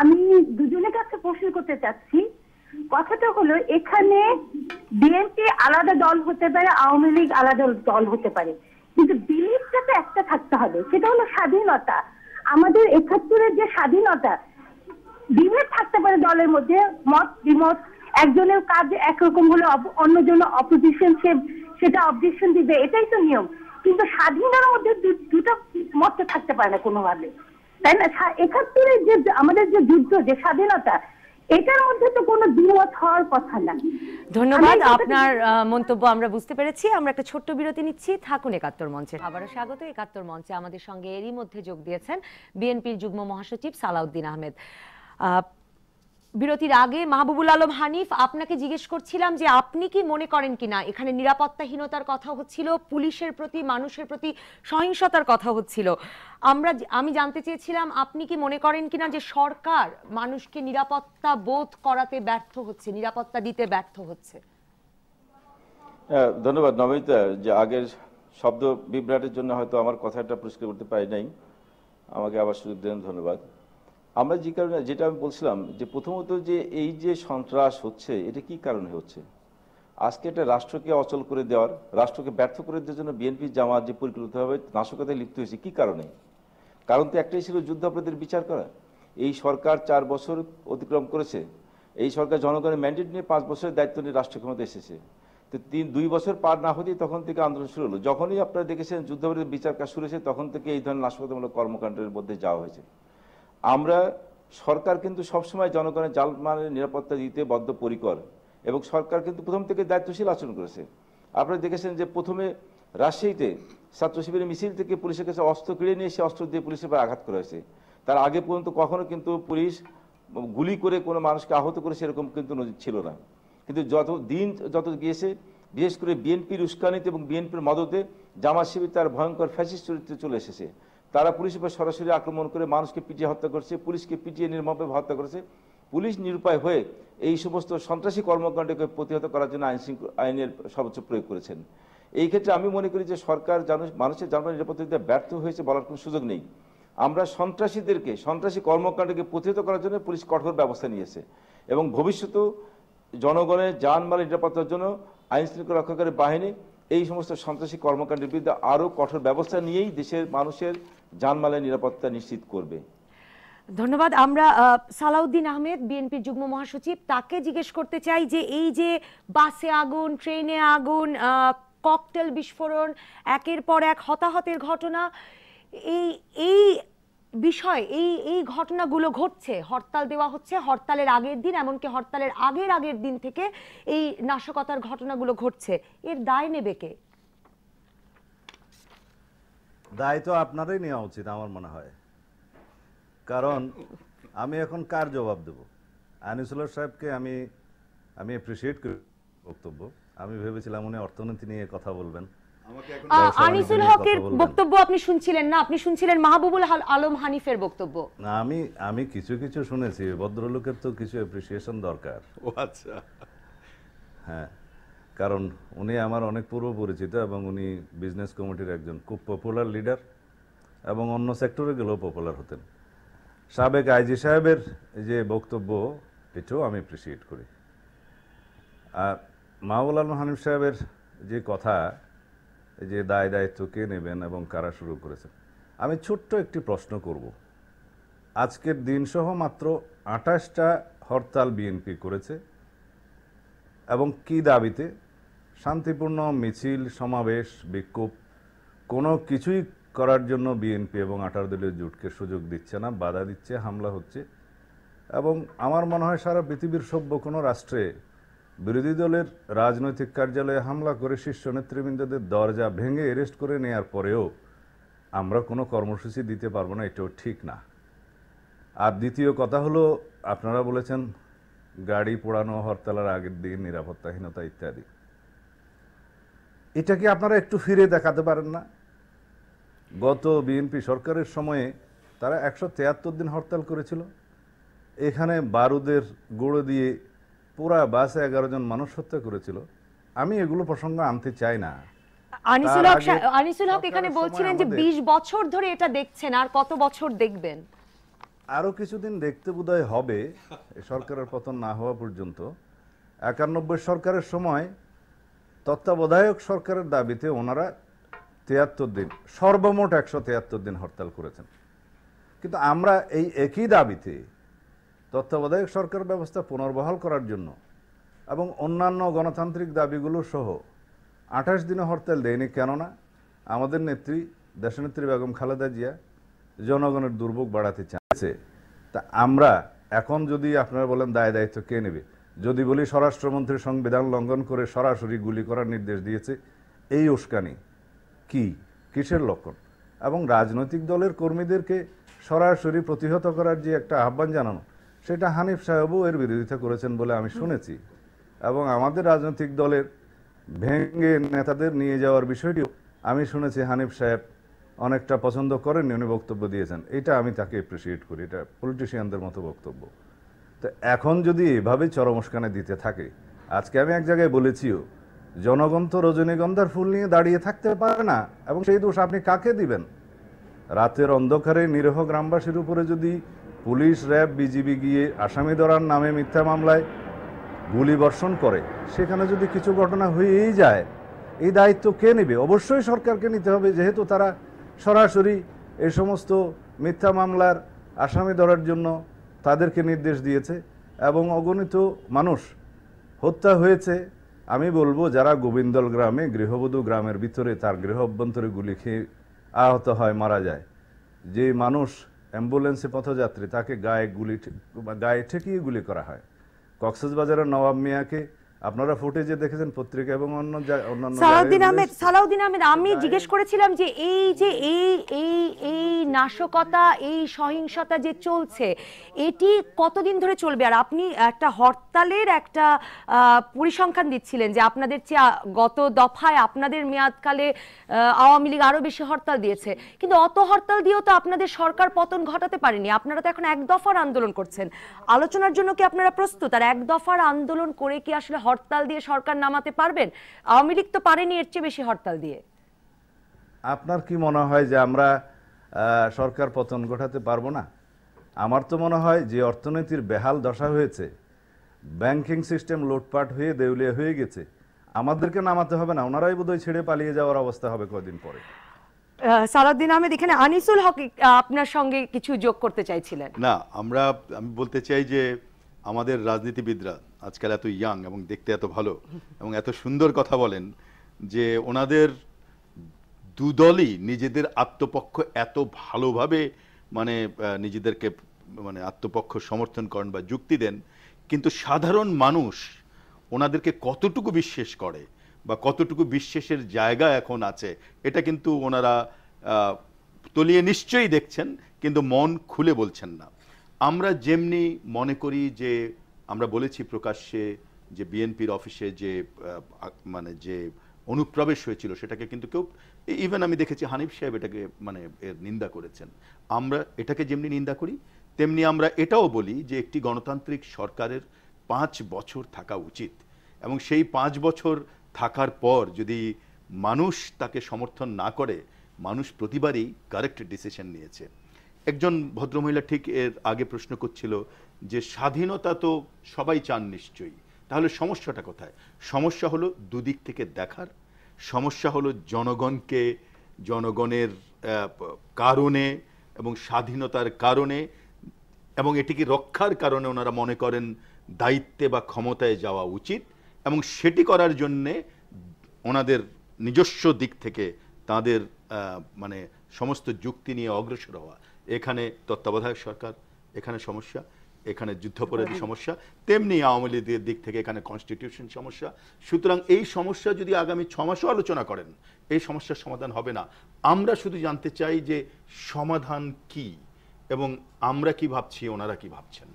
আমি দুজনের কাছে প্রশ্ন করতে চাচ্ছি কথাটা হলো এখানে বিএনপি আলাদা দল হতে পারে আওয়ামী লীগ আলাদা দল হতে পারে কিন্তু বিলিফটা তো একটা থাকতে হবে সেটা হলো স্বাধীনতা আমাদের একাত্তরের যে স্বাধীনতা বিভেদ থাকতে পারে দলের মধ্যে মত বিমত একজনের কাজ একরকম হলে জন্য অপোজিশন সে সেটা অবজেকশন দিবে এটাই তো নিয়ম কিন্তু স্বাধীনতার মধ্যে দুটো মত থাকতে পারে না কোনোভাবে তাই না একাত্তরের যে আমাদের যে যুদ্ধ যে স্বাধীনতা এটার মধ্যে তো কোনো দ্বিমত হওয়ার কথা না ধন্যবাদ আপনার মন্তব্য আমরা বুঝতে পেরেছি আমরা একটা ছোট্ট বিরতি নিচ্ছি থাকুন একাত্তর মঞ্চে আবারও স্বাগত একাত্তর মঞ্চে আমাদের সঙ্গে এরই মধ্যে যোগ দিয়েছেন বিএনপির যুগ্ম মহাসচিব সালাউদ্দিন আহমেদ আহ বিরতির আগে মাহবুবুল আলম হানিফ আপনাকে জিজ্ঞেস করছিলাম যে আপনি কি মনে করেন কিনা এখানে নিরাপত্তাহীনতার কথা হচ্ছিল পুলিশের প্রতি মানুষের প্রতি সহিংসতার কথা হচ্ছিল আমরা আমি জানতে চেয়েছিলাম আপনি কি মনে করেন কিনা যে সরকার মানুষকে নিরাপত্তা বোধ করাতে ব্যর্থ হচ্ছে নিরাপত্তা দিতে ব্যর্থ হচ্ছে ধন্যবাদ নবিতা যে আগের শব্দ বিভ্রাটের জন্য হয়তো আমার কথাটা পরিষ্কার করতে পারি নাই আমাকে আবার সুযোগ দেন ধন্যবাদ আমরা যে কারণে যেটা আমি বলছিলাম যে প্রথমত যে এই যে সন্ত্রাস হচ্ছে এটা কি কারণে হচ্ছে আজকে এটা রাষ্ট্রকে অচল করে দেওয়ার রাষ্ট্রকে ব্যর্থ করে দেওয়ার জন্য বিএনপি জামাত যে হবে নাশকতায় লিপ্ত হয়েছে কি কারণে কারণ তো একটাই ছিল যুদ্ধাপরাধীদের বিচার করা এই সরকার চার বছর অতিক্রম করেছে এই সরকার জনগণের ম্যান্ডেট নিয়ে পাঁচ বছরের দায়িত্ব নিয়ে রাষ্ট্র ক্ষমতা এসেছে তো তিন দুই বছর পার না হতেই তখন থেকে আন্দোলন শুরু হলো যখনই আপনারা দেখেছেন যুদ্ধাপরাধীদের বিচার কাজ শুরু হয়েছে তখন থেকে এই ধরনের নাশকতামূলক কর্মকাণ্ডের মধ্যে যাওয়া হয়েছে আমরা সরকার কিন্তু সবসময় জনগণের জাল মানের নিরাপত্তা দিতে বদ্ধপরিকর এবং সরকার কিন্তু প্রথম থেকে দায়িত্বশীল আচরণ করেছে আপনারা দেখেছেন যে প্রথমে রাজশাহীতে ছাত্র শিবিরের মিছিল থেকে পুলিশের কাছে অস্ত্র কিনে নিয়ে সে অস্ত্র দিয়ে পুলিশের উপর আঘাত করা হয়েছে তার আগে পর্যন্ত কখনো কিন্তু পুলিশ গুলি করে কোনো মানুষকে আহত করে সেরকম কিন্তু নজির ছিল না কিন্তু যত দিন যত গিয়েছে বিশেষ করে বিএনপির উস্কানিতে এবং বিএনপির মদতে জামাত শিবির তার ভয়ঙ্কর ফ্যাসিস চরিত্রে চলে এসেছে তারা পুলিশ উপর সরাসরি আক্রমণ করে মানুষকে পিটিয়ে হত্যা করছে পুলিশকে পিটিয়ে নির্মমভাবে হত্যা করেছে পুলিশ নিরুপায় হয়ে এই সমস্ত সন্ত্রাসী কর্মকাণ্ডকে প্রতিহত করার জন্য আইন আইনের সর্বোচ্চ প্রয়োগ করেছেন এই ক্ষেত্রে আমি মনে করি যে সরকার মানুষের জানমাল নিরাপত্তা ব্যর্থ হয়েছে বলার কোনো সুযোগ নেই আমরা সন্ত্রাসীদেরকে সন্ত্রাসী কর্মকাণ্ডকে প্রতিহত করার জন্য পুলিশ কঠোর ব্যবস্থা নিয়েছে এবং ভবিষ্যতেও জনগণের যানমালের নিরাপত্তার জন্য আইন শৃঙ্খলা রক্ষাকারী বাহিনী এই সমস্ত সন্ত্রাসী কর্মকাণ্ডের বিরুদ্ধে আরও কঠোর ব্যবস্থা নিয়েই দেশের মানুষের জানমালের নিরাপত্তা নিশ্চিত করবে ধন্যবাদ আমরা সালাউদ্দিন আহমেদ বিএনপির যুগ্ম মহাসচিব তাকে জিজ্ঞেস করতে চাই যে এই যে বাসে আগুন ট্রেনে আগুন ককটেল বিস্ফোরণ একের পর এক হতাহতের ঘটনা এই এই বিষয় এই এই ঘটনাগুলো ঘটছে হরতাল দেওয়া হচ্ছে হরতালের আগের দিন এমনকি হরতালের আগের আগের দিন থেকে এই নাশকতার ঘটনাগুলো ঘটছে এর দায় নেবে কে দায়িত্ব আপনারই নেওয়া উচিত আমার মনে হয় কারণ আমি এখন কার জবাব দেব আনিসুল্লাহ সাহেবকে আমি আমি অ্যাপ্রিসিয়েট করি বক্তব্য আমি ভেবেছিলাম উনি অর্থনীতি নিয়ে কথা বলবেন আনিসুল হকের বক্তব্য আপনি শুনছিলেন না আপনি শুনছিলেন মাহবুবুল আলম হানিফের বক্তব্য না আমি আমি কিছু কিছু শুনেছি ভদ্রলোকের তো কিছু অ্যাপ্রিসিয়েশন দরকার ও আচ্ছা হ্যাঁ কারণ উনি আমার অনেক পূর্ব পরিচিত এবং উনি বিজনেস কমিটির একজন খুব পপুলার লিডার এবং অন্য সেক্টরে গেলেও পপুলার হতেন সাবেক আইজি সাহেবের যে বক্তব্য এটাও আমি অ্যাপ্রিসিয়েট করি আর মাহবুল আলম হানিফ সাহেবের যে কথা যে দায় দায়িত্ব কে নেবেন এবং কারা শুরু করেছেন আমি ছোট্ট একটি প্রশ্ন করব আজকের দিনসহ মাত্র আঠাশটা হরতাল বিএনপি করেছে এবং কি দাবিতে শান্তিপূর্ণ মিছিল সমাবেশ বিক্ষোভ কোনো কিছুই করার জন্য বিএনপি এবং আঠারো দলীয় জোটকে সুযোগ দিচ্ছে না বাধা দিচ্ছে হামলা হচ্ছে এবং আমার মনে হয় সারা পৃথিবীর সভ্য কোনো রাষ্ট্রে বিরোধী দলের রাজনৈতিক কার্যালয়ে হামলা করে শীর্ষ নেতৃবৃন্দদের দরজা ভেঙে অ্যারেস্ট করে নেওয়ার পরেও আমরা কোনো কর্মসূচি দিতে পারবো না এটাও ঠিক না আর দ্বিতীয় কথা হলো আপনারা বলেছেন গাড়ি পোড়ানো হরতালের আগের দিকে নিরাপত্তাহীনতা ইত্যাদি এটা কি আপনারা একটু ফিরে দেখাতে পারেন না গত বিএনপি সরকারের সময়ে তারা একশো তেয়াত্তর দিন হরতাল করেছিল এখানে বারুদের গোড়ো দিয়ে পুরা বাসে এগারো জন মানুষ হত্যা করেছিল আমি এগুলো প্রসঙ্গ আনতে চাই না আনিসুল হক এখানে বলছিলেন যে 20 বছর ধরে এটা দেখছেন আর কত বছর দেখবেন আরো কিছুদিন দেখতে বোধহয় হবে সরকারের পতন না হওয়া পর্যন্ত একানব্বই সরকারের সময় তত্ত্বাবধায়ক সরকারের দাবিতে ওনারা তিয়াত্তর দিন সর্বমোট একশো তিয়াত্তর দিন হরতাল করেছেন কিন্তু আমরা এই একই দাবিতে তত্ত্বাবধায়ক সরকার ব্যবস্থা পুনর্বহাল করার জন্য এবং অন্যান্য গণতান্ত্রিক দাবিগুলো সহ আঠাশ দিনে হরতাল দেয়নি কেননা আমাদের নেত্রী দেশনেত্রী বেগম খালেদা জিয়া জনগণের দুর্ভোগ বাড়াতে চাইছে তা আমরা এখন যদি আপনারা বলেন দায় দায়িত্ব কে নেবে যদি বলি স্বরাষ্ট্রমন্ত্রী সংবিধান লঙ্ঘন করে সরাসরি গুলি করার নির্দেশ দিয়েছে এই উস্কানি কি কিসের লক্ষণ এবং রাজনৈতিক দলের কর্মীদেরকে সরাসরি প্রতিহত করার যে একটা আহ্বান জানানো সেটা হানিফ সাহেবও এর বিরোধিতা করেছেন বলে আমি শুনেছি এবং আমাদের রাজনৈতিক দলের ভেঙে নেতাদের নিয়ে যাওয়ার বিষয়টিও আমি শুনেছি হানিফ সাহেব অনেকটা পছন্দ করেননি উনি বক্তব্য দিয়েছেন এটা আমি তাকে অ্যাপ্রিসিয়েট করি এটা পলিটিশিয়ানদের মতো বক্তব্য তো এখন যদি এভাবে চরমস্কানে দিতে থাকে আজকে আমি এক জায়গায় বলেছিও জনগণ তো রজনীগন্ধার ফুল নিয়ে দাঁড়িয়ে থাকতে পারে না এবং সেই দোষ আপনি কাকে দিবেন রাতের অন্ধকারে নিরহ গ্রামবাসীর উপরে যদি পুলিশ র্যাব বিজিবি গিয়ে আসামি ধরার নামে মিথ্যা মামলায় গুলি বর্ষণ করে সেখানে যদি কিছু ঘটনা হয়েই যায় এই দায়িত্ব কে নেবে অবশ্যই সরকারকে নিতে হবে যেহেতু তারা সরাসরি এ সমস্ত মিথ্যা মামলার আসামি ধরার জন্য তাদেরকে নির্দেশ দিয়েছে এবং অগণিত মানুষ হত্যা হয়েছে আমি বলবো যারা গোবিন্দল গ্রামে গৃহবধূ গ্রামের ভিতরে তার গৃহ অভ্যন্তরে গুলি খেয়ে আহত হয় মারা যায় যে মানুষ অ্যাম্বুলেন্সে পথযাত্রী তাকে গায়ে গুলি গায়ে ঠেকিয়ে গুলি করা হয় কক্সবাজারের নবাব মিয়াকে আপনারা ফুটেজে দেখেছেন পত্রিকা এবং অন্য অন্যান্য সালাউদ্দিন আহমেদ সালাউদ্দিন আহমেদ আমি জিজ্ঞেস করেছিলাম যে এই যে এই এই এই নাশকতা এই সহিংসতা যে চলছে এটি কতদিন ধরে চলবে আর আপনি একটা হরতালের একটা পরিসংখ্যান দিচ্ছিলেন যে আপনাদের চেয়ে গত দফায় আপনাদের মেয়াদকালে আওয়ামী লীগ আরও বেশি হরতাল দিয়েছে কিন্তু অত হরতাল দিয়েও তো আপনাদের সরকার পতন ঘটাতে পারেনি আপনারা তো এখন এক দফার আন্দোলন করছেন আলোচনার জন্য কি আপনারা প্রস্তুত আর এক দফার আন্দোলন করে কি আসলে হরতাল দিয়ে সরকার নামাতে পারবেন আওয়ামী লীগ তো পারেনি এর চেয়ে বেশি হরতাল দিয়ে আপনার কি মনে হয় যে আমরা সরকার পতন ঘটাতে পারবো না আমার তো মনে হয় যে অর্থনীতির বেহাল দশা হয়েছে ব্যাংকিং সিস্টেম লোটপাট হয়ে দেউলিয়া হয়ে গেছে আমাদেরকে নামাতে হবে না ওনারাই বোধহয় ছেড়ে পালিয়ে যাওয়ার অবস্থা হবে কদিন পরে সালাউদ্দিন আহমেদ এখানে আনিসুল হক আপনার সঙ্গে কিছু যোগ করতে চাইছিলেন না আমরা আমি বলতে চাই যে আমাদের রাজনীতিবিদরা আজকাল এত ইয়াং এবং দেখতে এত ভালো এবং এত সুন্দর কথা বলেন যে ওনাদের দুদলই নিজেদের আত্মপক্ষ এত ভালোভাবে মানে নিজেদেরকে মানে আত্মপক্ষ সমর্থন করেন বা যুক্তি দেন কিন্তু সাধারণ মানুষ ওনাদেরকে কতটুকু বিশ্বাস করে বা কতটুকু বিশ্বাসের জায়গা এখন আছে এটা কিন্তু ওনারা তলিয়ে নিশ্চয়ই দেখছেন কিন্তু মন খুলে বলছেন না আমরা যেমনি মনে করি যে আমরা বলেছি প্রকাশ্যে যে বিএনপির অফিসে যে মানে যে অনুপ্রবেশ হয়েছিল সেটাকে কিন্তু কেউ ইভেন আমি দেখেছি হানিফ সাহেব এটাকে মানে এর নিন্দা করেছেন আমরা এটাকে যেমনি নিন্দা করি তেমনি আমরা এটাও বলি যে একটি গণতান্ত্রিক সরকারের পাঁচ বছর থাকা উচিত এবং সেই পাঁচ বছর থাকার পর যদি মানুষ তাকে সমর্থন না করে মানুষ প্রতিবারই কারেক্ট ডিসিশন নিয়েছে একজন ভদ্রমহিলা ঠিক এর আগে প্রশ্ন করছিল যে স্বাধীনতা তো সবাই চান নিশ্চয়ই তাহলে সমস্যাটা কোথায় সমস্যা হলো দুদিক থেকে দেখার সমস্যা হলো জনগণকে জনগণের কারণে এবং স্বাধীনতার কারণে এবং এটিকে রক্ষার কারণে ওনারা মনে করেন দায়িত্বে বা ক্ষমতায় যাওয়া উচিত এবং সেটি করার জন্যে ওনাদের নিজস্ব দিক থেকে তাদের মানে সমস্ত যুক্তি নিয়ে অগ্রসর হওয়া এখানে তত্ত্বাবধায়ক সরকার এখানে সমস্যা এখানে যুদ্ধাপরাধী সমস্যা তেমনি আওয়ামী লীগের দিক থেকে এখানে কনস্টিটিউশন সমস্যা সুতরাং এই সমস্যা যদি আগামী ছ মাসও আলোচনা করেন এই সমস্যার সমাধান হবে না আমরা শুধু জানতে চাই যে সমাধান কি এবং আমরা কি ভাবছি ওনারা কি ভাবছেন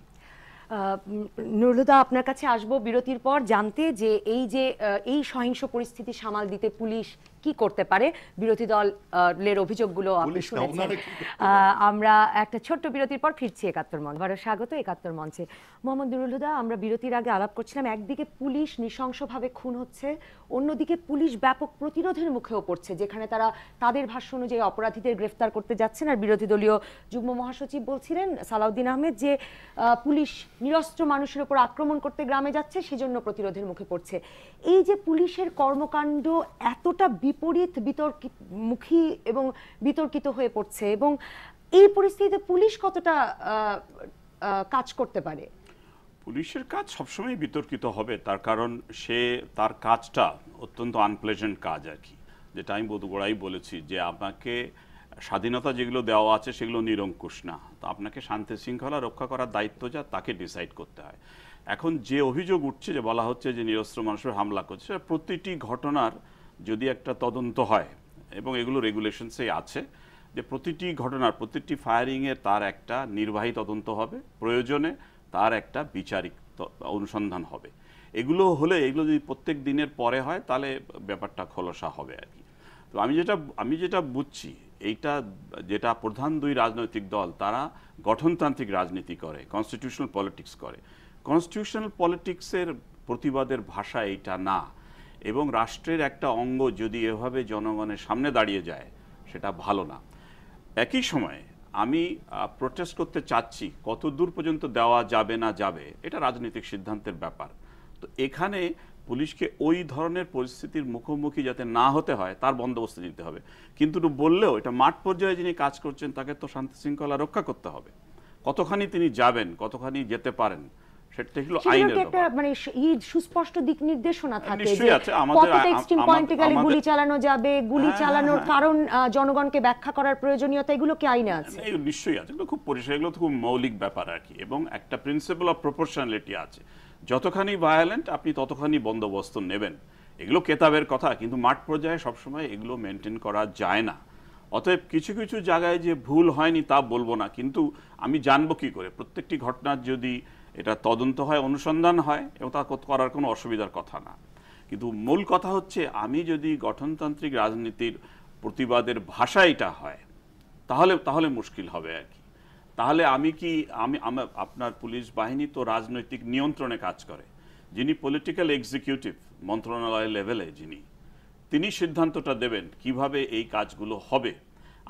নুরুলদা আপনার কাছে আসবো বিরতির পর জানতে যে এই যে এই সহিংস পরিস্থিতি সামাল দিতে পুলিশ কি করতে পারে বিরোধী দলের অভিযোগগুলো আপনি শুনেছেন আমরা একটা ছোট্ট বিরতির পর ফিরছি একাত্তর মঞ্চ আবারও স্বাগত একাত্তর মঞ্চে মোহাম্মদ দুরুল হুদা আমরা বিরতির আগে আলাপ করছিলাম একদিকে পুলিশ নৃশংসভাবে খুন হচ্ছে অন্যদিকে পুলিশ ব্যাপক প্রতিরোধের মুখেও পড়ছে যেখানে তারা তাদের ভাষ্য অনুযায়ী অপরাধীদের গ্রেফতার করতে যাচ্ছেন আর বিরোধী দলীয় যুগ্ম মহাসচিব বলছিলেন সালাউদ্দিন আহমেদ যে পুলিশ নিরস্ত্র মানুষের উপর আক্রমণ করতে গ্রামে যাচ্ছে সেজন্য প্রতিরোধের মুখে পড়ছে এই যে পুলিশের কর্মকাণ্ড এতটা বিপরীত বিতর্কিত মুখী এবং বিতর্কিত হয়ে পড়ছে এবং এই পরিস্থিতিতে পুলিশ কতটা কাজ করতে পারে পুলিশের কাজ সবসময় বিতর্কিত হবে তার কারণ সে তার কাজটা অত্যন্ত আনপ্লেজেন্ট কাজ আর কি যেটা আমি বোধগোড়াই বলেছি যে আপনাকে স্বাধীনতা যেগুলো দেওয়া আছে সেগুলো নিরঙ্কুশ না তো আপনাকে শান্তি শৃঙ্খলা রক্ষা করার দায়িত্ব যা তাকে ডিসাইড করতে হয় এখন যে অভিযোগ উঠছে যে বলা হচ্ছে যে নিরস্ত্র মানুষের হামলা করছে প্রতিটি ঘটনার যদি একটা তদন্ত হয় এবং এগুলো রেগুলেশনসেই আছে যে প্রতিটি ঘটনার প্রতিটি ফায়ারিংয়ের তার একটা নির্বাহী তদন্ত হবে প্রয়োজনে তার একটা বিচারিক অনুসন্ধান হবে এগুলো হলে এগুলো যদি প্রত্যেক দিনের পরে হয় তাহলে ব্যাপারটা খোলসা হবে আর কি তো আমি যেটা আমি যেটা বুঝছি এইটা যেটা প্রধান দুই রাজনৈতিক দল তারা গঠনতান্ত্রিক রাজনীতি করে কনস্টিটিউশনাল পলিটিক্স করে কনস্টিটিউশনাল পলিটিক্সের প্রতিবাদের ভাষা এইটা না এবং রাষ্ট্রের একটা অঙ্গ যদি এভাবে জনগণের সামনে দাঁড়িয়ে যায় সেটা ভালো না একই সময়ে আমি প্রোটেস্ট করতে চাচ্ছি কত দূর পর্যন্ত দেওয়া যাবে না যাবে এটা রাজনৈতিক সিদ্ধান্তের ব্যাপার তো এখানে পুলিশকে ওই ধরনের পরিস্থিতির মুখোমুখি যাতে না হতে হয় তার বন্দোবস্ত নিতে হবে কিন্তু বললেও এটা মাঠ পর্যায়ে যিনি কাজ করছেন তাকে তো শান্তি শৃঙ্খলা রক্ষা করতে হবে কতখানি তিনি যাবেন কতখানি যেতে পারেন হলো আইনের একটা মানে সুস্পষ্ট দিক নির্দেশনা হ্যাঁ, থাকে নিশ্চয়ই আছে আমাদের এক্সট্রিম গুলি চালানো যাবে গুলি হ্যাঁ, হ্যাঁ, চালানোর কারণ জনগণকে ব্যাখ্যা করার প্রয়োজনীয়তা এগুলো কি আইনে আছে নিশ্চয়ই আছে এগুলো খুব এগুলো খুব মৌলিক ব্যাপার আর কি এবং একটা প্রিন্সিপাল অফ প্রপোর্শনালিটি আছে যতখানি ভায়োলেন্ট আপনি ততখানি বন্দোবস্ত নেবেন এগুলো কেতাবের কথা কিন্তু মাঠ পর্যায়ে সবসময় এগুলো মেনটেন করা যায় না অতএব কিছু কিছু জায়গায় যে ভুল হয়নি তা বলবো না কিন্তু আমি জানবো কি করে প্রত্যেকটি ঘটনার যদি এটা তদন্ত হয় অনুসন্ধান হয় এবং তা করার কোনো অসুবিধার কথা না কিন্তু মূল কথা হচ্ছে আমি যদি গঠনতান্ত্রিক রাজনীতির প্রতিবাদের ভাষা এটা হয় তাহলে তাহলে মুশকিল হবে আর কি তাহলে আমি কি আমি আপনার পুলিশ বাহিনী তো রাজনৈতিক নিয়ন্ত্রণে কাজ করে যিনি পলিটিক্যাল এক্সিকিউটিভ মন্ত্রণালয়ের লেভেলে যিনি তিনি সিদ্ধান্তটা দেবেন কিভাবে এই কাজগুলো হবে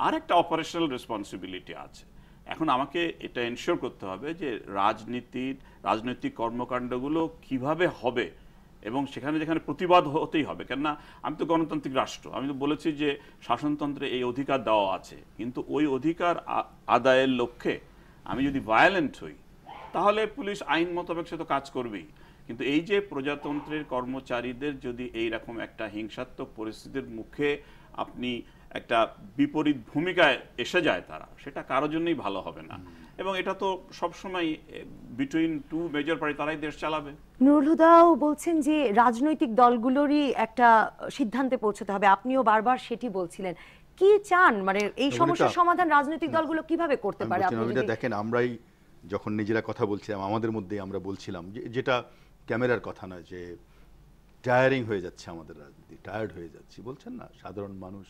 আর একটা অপারেশনাল রেসপন্সিবিলিটি আছে এখন আমাকে এটা এনশিওর করতে হবে যে রাজনীতির রাজনৈতিক কর্মকাণ্ডগুলো কিভাবে হবে এবং সেখানে যেখানে প্রতিবাদ হতেই হবে কেননা আমি তো গণতান্ত্রিক রাষ্ট্র আমি তো বলেছি যে শাসনতন্ত্রে এই অধিকার দেওয়া আছে কিন্তু ওই অধিকার আদায়ের লক্ষ্যে আমি যদি ভায়োলেন্ট হই তাহলে পুলিশ আইন মোতাবেক সে তো কাজ করবেই কিন্তু এই যে প্রজাতন্ত্রের কর্মচারীদের যদি এই রকম একটা হিংসাত্মক পরিস্থিতির মুখে আপনি একটা বিপরীত ভূমিকায় এসে যায় তারা সেটা কারো জন্যই ভালো হবে না এবং এটা তো সবসময় বিটুইন টু মেজর পার্টি তারাই দেশ চালাবে নুরুল হুদাও বলছেন যে রাজনৈতিক দলগুলোরই একটা সিদ্ধান্তে পৌঁছতে হবে আপনিও বারবার সেটি বলছিলেন কি চান মানে এই সমস্যার সমাধান রাজনৈতিক দলগুলো কিভাবে করতে পারে আপনি দেখেন আমরাই যখন নিজেরা কথা বলছিলাম আমাদের মধ্যে আমরা বলছিলাম যে যেটা ক্যামেরার কথা নয় যে টায়ারিং হয়ে যাচ্ছে আমাদের রাজনীতি টায়ার্ড হয়ে যাচ্ছে বলছেন না সাধারণ মানুষ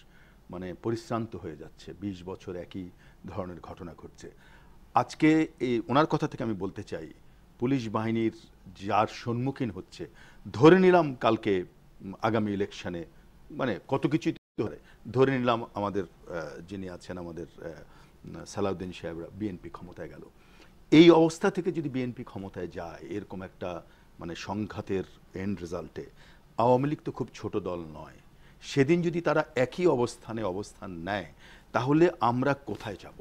মানে পরিশ্রান্ত হয়ে যাচ্ছে ২০ বছর একই ধরনের ঘটনা ঘটছে আজকে এই ওনার কথা থেকে আমি বলতে চাই পুলিশ বাহিনীর যার সম্মুখীন হচ্ছে ধরে নিলাম কালকে আগামী ইলেকশনে মানে কত কিছুই ধরে ধরে নিলাম আমাদের যিনি আছেন আমাদের সালাউদ্দিন সাহেবরা বিএনপি ক্ষমতায় গেল এই অবস্থা থেকে যদি বিএনপি ক্ষমতায় যায় এরকম একটা মানে সংঘাতের এন্ড রেজাল্টে আওয়ামী লীগ তো খুব ছোট দল নয় সেদিন যদি তারা একই অবস্থানে অবস্থান নেয় তাহলে আমরা কোথায় যাব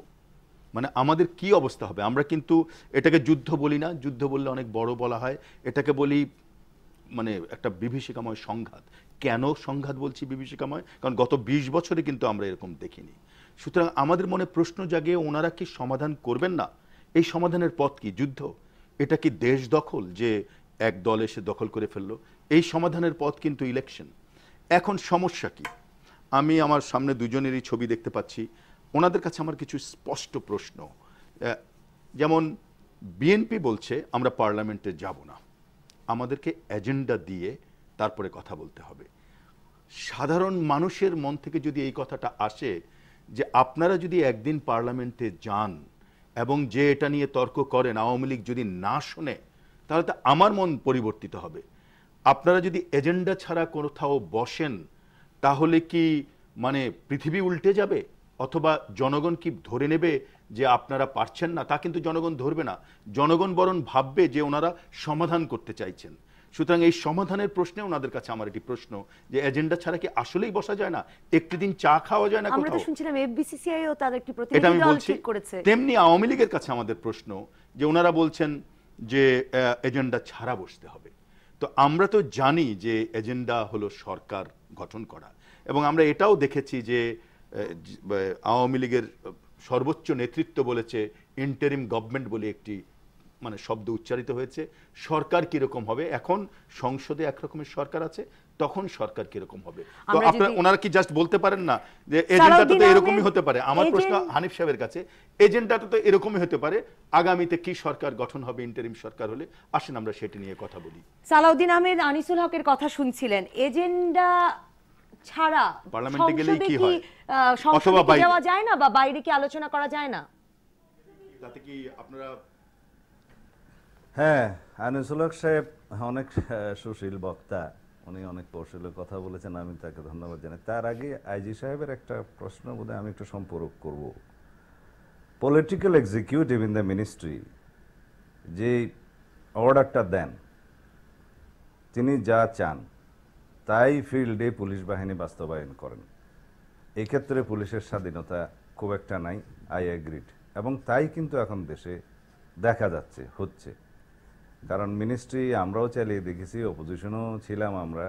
মানে আমাদের কি অবস্থা হবে আমরা কিন্তু এটাকে যুদ্ধ বলি না যুদ্ধ বললে অনেক বড় বলা হয় এটাকে বলি মানে একটা বিভীষিকাময় সংঘাত কেন সংঘাত বলছি বিভীষিকাময় কারণ গত ২০ বছরে কিন্তু আমরা এরকম দেখিনি সুতরাং আমাদের মনে প্রশ্ন জাগে ওনারা কি সমাধান করবেন না এই সমাধানের পথ কি যুদ্ধ এটা কি দেশ দখল যে এক দল এসে দখল করে ফেললো এই সমাধানের পথ কিন্তু ইলেকশন এখন সমস্যা কি আমি আমার সামনে দুজনেরই ছবি দেখতে পাচ্ছি ওনাদের কাছে আমার কিছু স্পষ্ট প্রশ্ন যেমন বিএনপি বলছে আমরা পার্লামেন্টে যাব না আমাদেরকে এজেন্ডা দিয়ে তারপরে কথা বলতে হবে সাধারণ মানুষের মন থেকে যদি এই কথাটা আসে যে আপনারা যদি একদিন পার্লামেন্টে যান এবং যে এটা নিয়ে তর্ক করেন আওয়ামী লীগ যদি না শোনে তাহলে তো আমার মন পরিবর্তিত হবে আপনারা যদি এজেন্ডা ছাড়া কোথাও বসেন তাহলে কি মানে পৃথিবী উল্টে যাবে অথবা জনগণ কি ধরে নেবে যে আপনারা পারছেন না তা কিন্তু জনগণ ধরবে না জনগণ বরং ভাববে যে ওনারা সমাধান করতে চাইছেন সুতরাং এই সমাধানের প্রশ্নে ওনাদের কাছে আমার একটি প্রশ্ন যে এজেন্ডা ছাড়া কি আসলেই বসা যায় না একটি দিন চা খাওয়া যায় না আমরা তো শুনছিলাম এফবিসিসিআই ও তার একটি প্রতিনিধি দল ঠিক করেছে তেমনি আওয়ামী লীগের কাছে আমাদের প্রশ্ন যে ওনারা বলছেন যে এজেন্ডা ছাড়া বসতে হবে তো আমরা তো জানি যে এজেন্ডা হলো সরকার গঠন করা এবং আমরা এটাও দেখেছি যে আওয়ামী লীগের সর্বোচ্চ নেতৃত্ব বলেছে ইন্টারিম গভর্নমেন্ট বলে একটি মানে শব্দ উচ্চারিত হয়েছে সরকার কীরকম হবে এখন সংসদে একরকমের সরকার আছে তখন সরকার কিরকম হবে তো আপনারা ওনারা কি জাস্ট বলতে পারেন না যে এজেন্ডাটা তো এরকমই হতে পারে আমার প্রশ্ন হানিফ সাহেবের কাছে এজেন্ডাটা তো এরকমই হতে পারে আগামীতে কি সরকার গঠন হবে ইন্টারিম সরকার হলে আসেন আমরা সেটা নিয়ে কথা বলি সালাউদ্দিন আহমেদ আনিসুল হকের কথা শুনছিলেন এজেন্ডা ছাড়া পার্লামেন্টে গেলে কি হয় সংসদে যাওয়া যায় না বা বাইরে কি আলোচনা করা যায় না যাতে কি আপনারা হ্যাঁ আনিসুল হক সাহেব অনেক সুশীল বক্তা উনি অনেক কৌশলে কথা বলেছেন আমি তাকে ধন্যবাদ জানাই তার আগে আইজি সাহেবের একটা প্রশ্ন বোধহয় আমি একটু সম্পর্ক করব political executive in the ministry যে অর্ডারটা দেন তিনি যা চান তাই ফিল্ডে পুলিশ বাহিনী বাস্তবায়ন করেন এক্ষেত্রে পুলিশের স্বাধীনতা খুব একটা নাই আই অ্যাগ্রিড এবং তাই কিন্তু এখন দেশে দেখা যাচ্ছে হচ্ছে কারণ মিনিস্ট্রি আমরাও চালিয়ে দেখেছি অপোজিশনও ছিলাম আমরা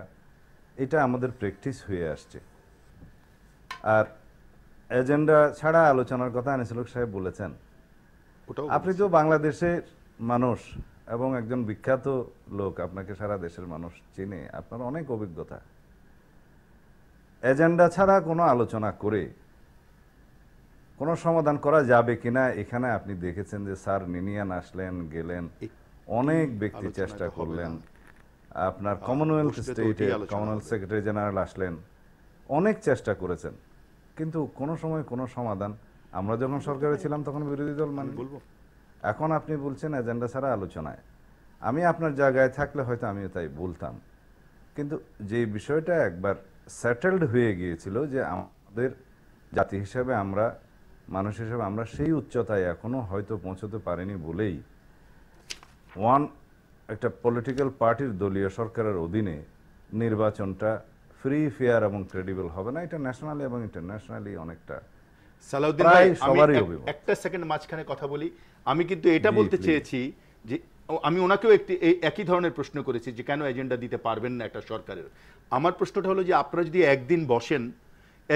এটা আমাদের প্র্যাকটিস হয়ে আসছে আর এজেন্ডা ছাড়া আলোচনার কথা আনিসুলক সাহেব বলেছেন আপনি তো বাংলাদেশের মানুষ এবং একজন বিখ্যাত লোক আপনাকে সারা দেশের মানুষ চেনে আপনার অনেক অভিজ্ঞতা এজেন্ডা ছাড়া কোনো আলোচনা করে কোনো সমাধান করা যাবে কিনা এখানে আপনি দেখেছেন যে স্যার নিনিয়ান আসলেন গেলেন অনেক ব্যক্তি চেষ্টা করলেন আপনার কমনওয়েলথ স্টেটে কমনওয়েলথ সেক্রেটারি জেনারেল আসলেন অনেক চেষ্টা করেছেন কিন্তু কোনো সময় কোনো সমাধান আমরা যখন সরকারে ছিলাম তখন বিরোধী দল মানে বলবো এখন আপনি বলছেন এজেন্ডা ছাড়া আলোচনায় আমি আপনার জায়গায় থাকলে হয়তো আমিও তাই বলতাম কিন্তু যে বিষয়টা একবার সেটেলড হয়ে গিয়েছিল যে আমাদের জাতি হিসাবে আমরা মানুষ হিসাবে আমরা সেই উচ্চতায় এখনও হয়তো পৌঁছতে পারিনি বলেই ওয়ান একটা পলিটিক্যাল পার্টির দলীয় সরকারের অধীনে নির্বাচনটা ফ্রি ফেয়ার এবং ক্রেডিবল হবে না এটা ন্যাশনালি এবং ইন্টারন্যাশনালি অনেকটা সালাউদ্দিন ভাই আমি একটা সেকেন্ড মাঝখানে কথা বলি আমি কিন্তু এটা বলতে চেয়েছি যে আমি ওনাকেও একটি একই ধরনের প্রশ্ন করেছি যে কেন এজেন্ডা দিতে পারবেন না একটা সরকারের আমার প্রশ্নটা হলো যে আপনারা যদি একদিন বসেন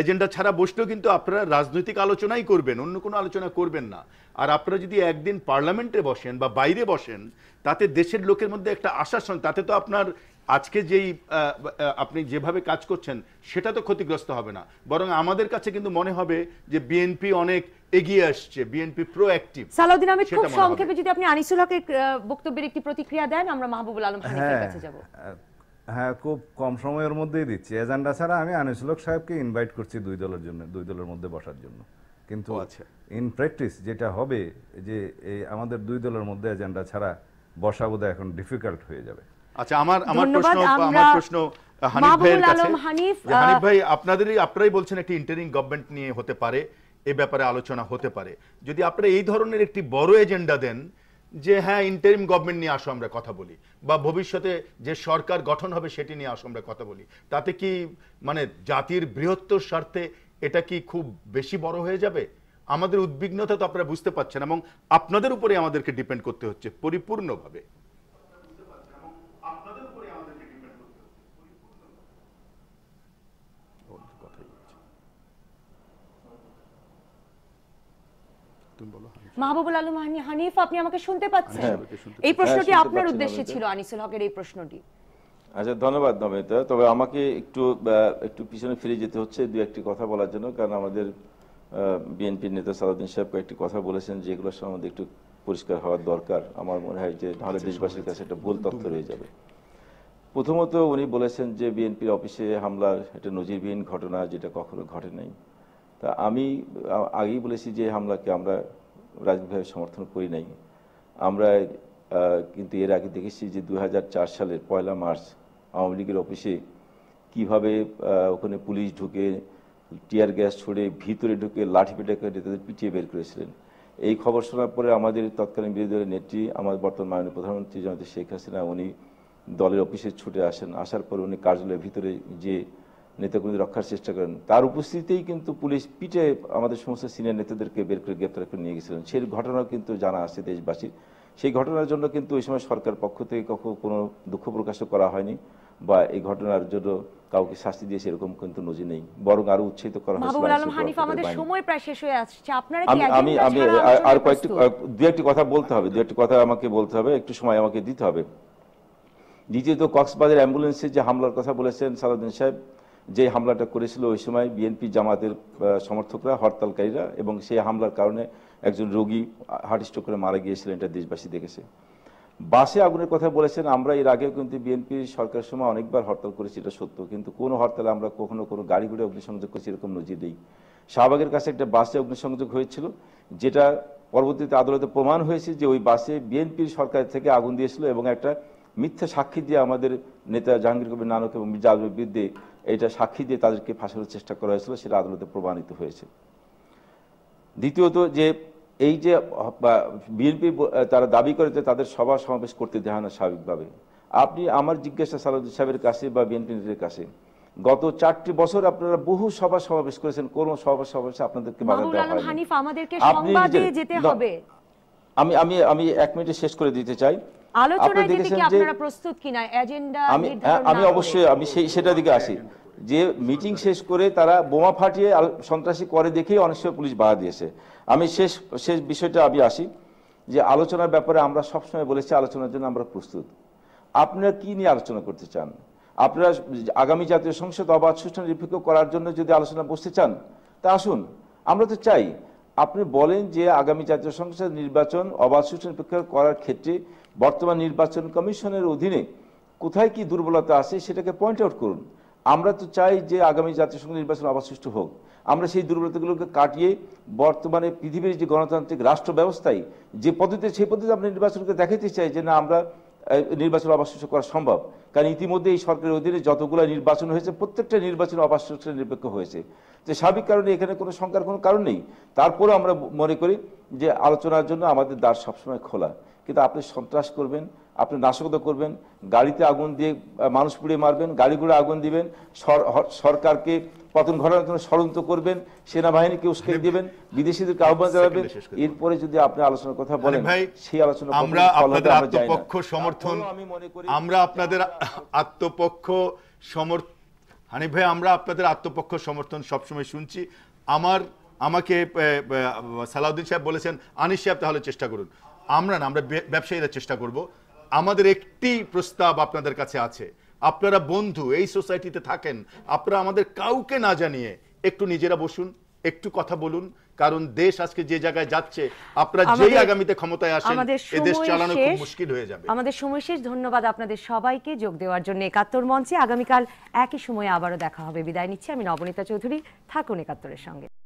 এজেন্ডা ছাড়া বসলেও কিন্তু আপনারা রাজনৈতিক আলোচনাই করবেন অন্য কোনো আলোচনা করবেন না আর আপনারা যদি একদিন পার্লামেন্টে বসেন বা বাইরে বসেন তাতে দেশের লোকের মধ্যে একটা আশ্বাস তাতে তো আপনার আজকে যেই আপনি যেভাবে কাজ করছেন সেটা তো ক্ষতিগ্রস্ত হবে না বরং আমাদের কাছে কিন্তু মনে হবে যে বিএনপি অনেক এগিয়ে আসছে বিএনপি প্রোঅ্যাক্টিভ সালাউদ্দিন আমি খুব সংক্ষেপে যদি আপনি আনিসুল হকের বক্তব্যের একটি প্রতিক্রিয়া দেন আমরা মাহবুবুল আলম হানিফের কাছে হ্যাঁ, যাব হ্যাঁ খুব কম সময়ের মধ্যেই দিচ্ছি এজেন্ডা ছাড়া আমি আনিসুলক সাহেবকে ইনভাইট করছি দুই দলের জন্য দুই দলের মধ্যে বসার জন্য কিন্তু ইন প্র্যাকটিস আচ্ছা। যেটা হবে যে আমাদের দুই দলের মধ্যে এজেন্ডা ছাড়া বসা বোধহয় এখন ডিফিকাল্ট হয়ে যাবে আচ্ছা আমার আমার প্রশ্ন আমার প্রশ্ন হানিফ ভাইয়ের কাছে হানিফ ভাই আপনাদেরই আপনারাই বলছেন একটি ইন্টারিং গভর্নমেন্ট নিয়ে হতে পারে এ ব্যাপারে আলোচনা হতে পারে যদি আপনারা এই ধরনের একটি বড় এজেন্ডা দেন যে হ্যাঁ ইন্টারিম গভর্নমেন্ট নিয়ে আসো আমরা কথা বলি বা ভবিষ্যতে যে সরকার গঠন হবে সেটি নিয়ে আসো আমরা কথা বলি তাতে কি মানে জাতির বৃহত্তর স্বার্থে এটা কি খুব বেশি বড় হয়ে যাবে আমাদের উদ্বিগ্নতা তো আপনারা বুঝতে পারছেন এবং আপনাদের উপরে আমাদেরকে ডিপেন্ড করতে হচ্ছে পরিপূর্ণভাবে তুমি বলো মাহবুবুল আলম হানিফ আপনি আমাকে শুনতে পাচ্ছেন হ্যাঁ, এই প্রশ্নটি হ্যাঁ, আপনার উদ্দেশ্যে ছিল আনিসুল হকের এই প্রশ্নটি আচ্ছা ধন্যবাদ নমিতা তবে আমাকে একটু একটু পিছনে ফিরে যেতে হচ্ছে দু একটি কথা বলার জন্য কারণ আমাদের বিএনপির নেতা সালাউদ্দিন সাহেব কয়েকটি কথা বলেছেন এগুলোর সম্বন্ধে একটু পরিষ্কার হওয়ার দরকার আমার মনে হয় যে নাহলে আচ্ছা, দেশবাসীর আচ্ছা। কাছে একটা ভুল তথ্য রয়ে যাবে প্রথমত উনি বলেছেন যে বিএনপির অফিসে হামলার একটা নজিরবিহীন ঘটনা যেটা কখনো ঘটে নাই তা আমি আগেই বলেছি যে হামলাকে আমরা রাজনৈতিকভাবে সমর্থন করি নাই আমরা কিন্তু এর আগে দেখেছি যে দু সালের পয়লা মার্চ আওয়ামী লীগের অফিসে কিভাবে ওখানে পুলিশ ঢুকে টিয়ার গ্যাস ছড়ে ভিতরে ঢুকে লাঠি পেটে করে নেতাদের পিটিয়ে বের করেছিলেন এই খবর শোনার পরে আমাদের তৎকালীন বিরোধী দলের নেত্রী আমাদের বর্তমান মাননীয় প্রধানমন্ত্রী জনতা শেখ হাসিনা উনি দলের অফিসে ছুটে আসেন আসার পর উনি কার্যালয়ের ভিতরে যে নেতাকর্মীদের রক্ষার চেষ্টা করেন তার উপস্থিতিতেই কিন্তু পুলিশ পিঠে আমাদের সমস্ত সিনিয়র নেতাদেরকে বের করে গ্রেপ্তার করে নিয়ে গেছিলেন সেই ঘটনাও কিন্তু জানা আছে দেশবাসীর সেই ঘটনার জন্য কিন্তু ওই সময় সরকার পক্ষ থেকে কখনো কোনো দুঃখ প্রকাশ করা হয়নি বা এই ঘটনার জন্য কাউকে শাস্তি দিয়ে সেরকম কিন্তু নজির নেই বরং আরো উৎসাহিত করা হয়েছে আমি আমি আর কয়েকটি দু একটি কথা বলতে হবে দু একটি কথা আমাকে বলতে হবে একটু সময় আমাকে দিতে হবে দ্বিতীয়ত কক্সবাজার অ্যাম্বুলেন্সে যে হামলার কথা বলেছেন সালাদিন সাহেব যে হামলাটা করেছিল ওই সময় বিএনপি জামাতের সমর্থকরা হরতালকারীরা এবং সেই হামলার কারণে একজন রোগী হার্ট করে মারা গিয়েছিলেন এটা দেশবাসী দেখেছে বাসে আগুনের কথা বলেছেন আমরা এর আগেও কিন্তু বিএনপি সরকার সময় অনেকবার হরতাল করেছি এটা সত্য কিন্তু কোনো হরতালে আমরা কখনো কোনো গাড়ি ঘুরে অগ্নিসংযোগ করেছি এরকম নজির নেই শাহবাগের কাছে একটা বাসে অগ্নিসংযোগ হয়েছিল যেটা পরবর্তীতে আদালতে প্রমাণ হয়েছে যে ওই বাসে বিএনপির সরকার থেকে আগুন দিয়েছিল এবং একটা মিথ্যা সাক্ষী দিয়ে আমাদের নেতা জাহাঙ্গীর কবির নানক এবং মির্জা আজমের বিরুদ্ধে এটা সাক্ষী দিয়ে তাদেরকে ফাঁসানোর চেষ্টা করা হয়েছিল সেটা আদালতে প্রমাণিত হয়েছে দ্বিতীয়ত যে এই যে বিএনপি তারা দাবি করে যে তাদের সভা সমাবেশ করতে দেয় না স্বাভাবিকভাবে আপনি আমার জিজ্ঞাসা সালাদ সাহেবের কাছে বা বিএনপি নেতাদের কাছে গত চারটি বছর আপনারা বহু সভা সমাবেশ করেছেন কোন সভা সমাবেশে আপনাদেরকে বাধা দেওয়া হয়নি আমি আমি আমি এক মিনিটে শেষ করে দিতে চাই কি আপনারা প্রস্তুত কিনা এজেন্ডা আমি অবশ্যই আমি সেটা দিকে আসি যে মিটিং শেষ করে তারা বোমা ফাটিয়ে সন্ত্রাসী করে দেখেই অনেক সময় পুলিশ বাধা দিয়েছে আমি শেষ শেষ বিষয়টা আমি আসি যে আলোচনার ব্যাপারে আমরা সবসময় বলেছি আলোচনার জন্য আমরা প্রস্তুত আপনারা কি নিয়ে আলোচনা করতে চান আপনারা আগামী জাতীয় সংসদ অবাধ সুষ্ঠু নিরপেক্ষ করার জন্য যদি আলোচনা বসতে চান তা আসুন আমরা তো চাই আপনি বলেন যে আগামী জাতীয় সংসদ নির্বাচন অবাধ সুষ্ঠু নিরপেক্ষ করার ক্ষেত্রে বর্তমান নির্বাচন কমিশনের অধীনে কোথায় কি দুর্বলতা আছে সেটাকে পয়েন্ট আউট করুন আমরা তো চাই যে আগামী জাতিসংঘ নির্বাচন অবশিষ্ট হোক আমরা সেই দুর্বলতাগুলোকে কাটিয়ে বর্তমানে পৃথিবীর যে গণতান্ত্রিক রাষ্ট্র ব্যবস্থায় যে পদ্ধতি সেই পদ্ধতি আমরা নির্বাচনকে দেখাতে চাই যে না আমরা নির্বাচন অবশিষ্ট করা সম্ভব কারণ ইতিমধ্যে এই সরকারের অধীনে যতগুলো নির্বাচন হয়েছে প্রত্যেকটা নির্বাচন অবশিষ্ট নিরপেক্ষ হয়েছে যে স্বাভাবিক কারণে এখানে কোনো সংখ্যার কোনো কারণ নেই তারপরে আমরা মনে করি যে আলোচনার জন্য আমাদের দ্বার সবসময় খোলা কিন্তু আপনি সন্ত্রাস করবেন আপনি নাশকতা করবেন গাড়িতে আগুন দিয়ে মানুষ পুড়িয়ে মারবেন গাড়িগুলো আগুন দিবেন সরকারকে পতন ঘটনার জন্য ষড়যন্ত্র করবেন সেনাবাহিনীকে উস্কে দিবেন বিদেশিদের আহ্বান জানাবেন এরপরে যদি আপনি আলোচনার কথা বলেন সেই আলোচনা আমরা আপনাদের আত্মপক্ষ সমর্থন আমরা আপনাদের আত্মপক্ষ সমর্থন হানি ভাই আমরা আপনাদের আত্মপক্ষ সমর্থন সবসময় শুনছি আমার আমাকে সালাউদ্দিন সাহেব বলেছেন আনিস সাহেব তাহলে চেষ্টা করুন আমরা না আমরা ব্যবসায়ীরা চেষ্টা করব আমাদের একটি প্রস্তাব আপনাদের কাছে আছে আপনারা বন্ধু এই সোসাইটিতে থাকেন আপনারা আমাদের কাউকে না জানিয়ে একটু নিজেরা বসুন একটু কথা বলুন কারণ দেশ আজকে যে জায়গায় যাচ্ছে আপনারা যেই আগামীতে ক্ষমতায় আসেন এই দেশ চালানো খুব মুশকিল হয়ে যাবে আমাদের সময় শেষ ধন্যবাদ আপনাদের সবাইকে যোগ দেওয়ার জন্য একাত্তর মঞ্চে আগামীকাল একই সময়ে আবারও দেখা হবে বিদায় নিচ্ছি আমি নবনীতা চৌধুরী থাকুন একাত্তরের সঙ্গে